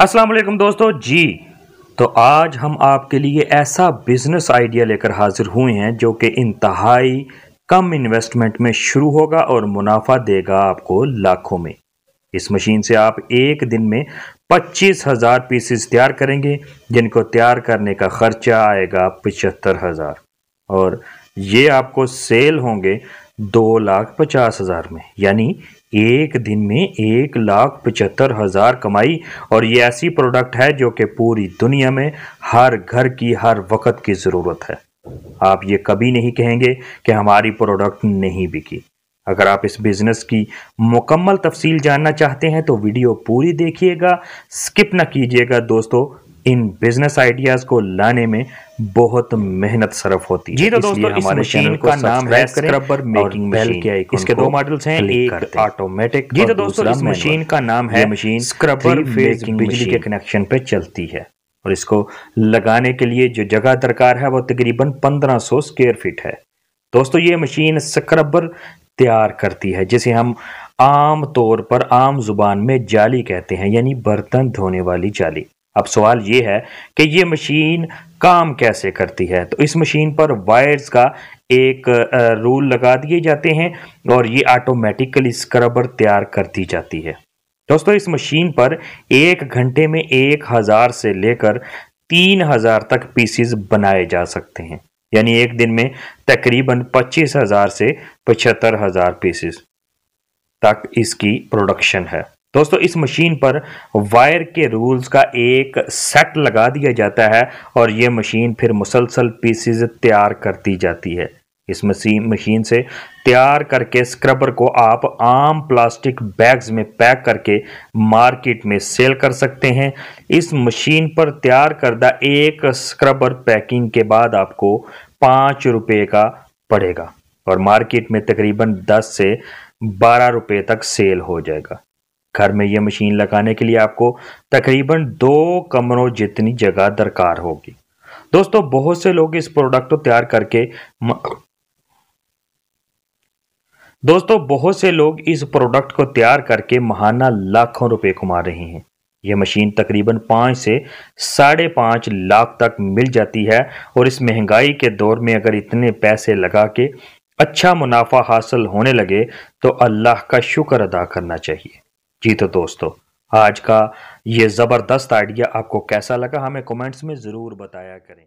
अस्सलाम वालेकुम दोस्तों जी तो आज हम आपके लिए ऐसा बिज़नेस आइडिया लेकर हाजिर हुए हैं जो कि इंतहाई कम इन्वेस्टमेंट में शुरू होगा और मुनाफा देगा आपको लाखों में इस मशीन से आप एक दिन में पच्चीस हज़ार पीसेस तैयार करेंगे जिनको तैयार करने का ख़र्चा आएगा पचहत्तर हज़ार और ये आपको सेल होंगे दो लाख पचास हज़ार में यानी एक दिन में एक लाख पचहत्तर हज़ार कमाई और ये ऐसी प्रोडक्ट है जो कि पूरी दुनिया में हर घर की हर वक्त की ज़रूरत है आप ये कभी नहीं कहेंगे कि हमारी प्रोडक्ट नहीं बिकी अगर आप इस बिज़नेस की मुकम्मल तफसील जानना चाहते हैं तो वीडियो पूरी देखिएगा स्किप ना कीजिएगा दोस्तों इन बिजनेस आइडियाज को लाने में बहुत मेहनत सरफ होती है जी तो दोस्तों इस मशीन का नाम है स्क्रबर मेकिंग मशीन इसके दो मॉडल्स हैं एक ऑटोमेटिक जी तो दोस्तों इस मशीन का नाम है मशीन स्क्रबर मेकिंग बिजली के कनेक्शन पे चलती है और इसको लगाने के लिए जो जगह दरकार है वो तकरीबन 1500 स्क्वायर फीट है दोस्तों ये मशीन स्क्रबर तैयार करती है जिसे हम आम तौर पर आम जुबान में जाली कहते हैं यानी बर्तन धोने वाली जाली अब सवाल ये है कि ये मशीन काम कैसे करती है तो इस मशीन पर वायर्स का एक रूल लगा दिए जाते हैं और ये ऑटोमेटिकली स्क्रबर तैयार कर दी जाती है दोस्तों इस मशीन पर एक घंटे में एक हज़ार से लेकर तीन हज़ार तक पीसीज बनाए जा सकते हैं यानी एक दिन में तकरीबन पच्चीस हज़ार से पचहत्तर हज़ार पीसीस तक इसकी प्रोडक्शन है दोस्तों इस मशीन पर वायर के रूल्स का एक सेट लगा दिया जाता है और ये मशीन फिर मुसलसल पीसीज तैयार करती जाती है इस मशीन मशीन से तैयार करके स्क्रबर को आप आम प्लास्टिक बैग्स में पैक करके मार्केट में सेल कर सकते हैं इस मशीन पर तैयार करदा एक स्क्रबर पैकिंग के बाद आपको पाँच रुपये का पड़ेगा और मार्केट में तकरीबन दस से बारह रुपये तक सेल हो जाएगा घर में ये मशीन लगाने के लिए आपको तकरीबन दो कमरों जितनी जगह दरकार होगी दोस्तों बहुत से लोग इस प्रोडक्ट को तैयार करके म... दोस्तों बहुत से लोग इस प्रोडक्ट को तैयार करके महाना लाखों रुपए कमा रहे हैं यह मशीन तकरीबन पाँच से साढ़े पाँच लाख तक मिल जाती है और इस महंगाई के दौर में अगर इतने पैसे लगा के अच्छा मुनाफा हासिल होने लगे तो अल्लाह का शुक्र अदा करना चाहिए जी तो दोस्तों आज का ये ज़बरदस्त आइडिया आपको कैसा लगा हमें कमेंट्स में ज़रूर बताया करें